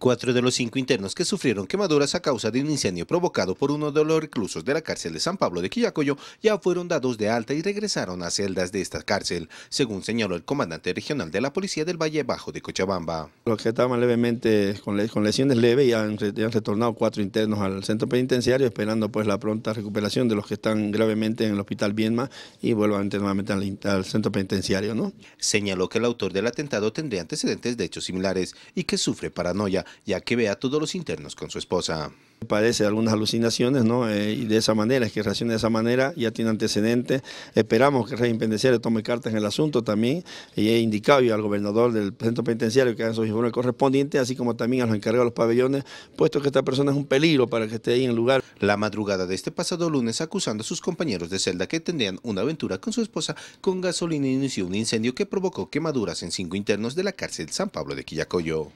Cuatro de los cinco internos que sufrieron quemaduras a causa de un incendio provocado por uno de los reclusos de la cárcel de San Pablo de Quillacoyo ya fueron dados de alta y regresaron a celdas de esta cárcel, según señaló el comandante regional de la Policía del Valle Bajo de Cochabamba. Los que estaban levemente con, lesiones leves y han, retornado cuatro internos al centro penitenciario esperando pues la pronta recuperación de los que están gravemente en el hospital Bienma y vuelvan nuevamente al, al centro penitenciario. ¿no? Señaló que el autor del atentado tendría antecedentes de hechos similares y que sufre paranoia ya que ve a todos los internos con su esposa. parece algunas alucinaciones, ¿no? Eh, y de esa manera, es que reacciona de esa manera, ya tiene antecedentes. Esperamos que el régimen penitenciario tome cartas en el asunto también. Y he indicado yo al gobernador del centro penitenciario que hagan sus informes correspondientes, así como también a los encargados de los pabellones, puesto que esta persona es un peligro para que esté ahí en el lugar. La madrugada de este pasado lunes, acusando a sus compañeros de celda que tendrían una aventura con su esposa, con gasolina inició un incendio que provocó quemaduras en cinco internos de la cárcel San Pablo de Quillacoyo.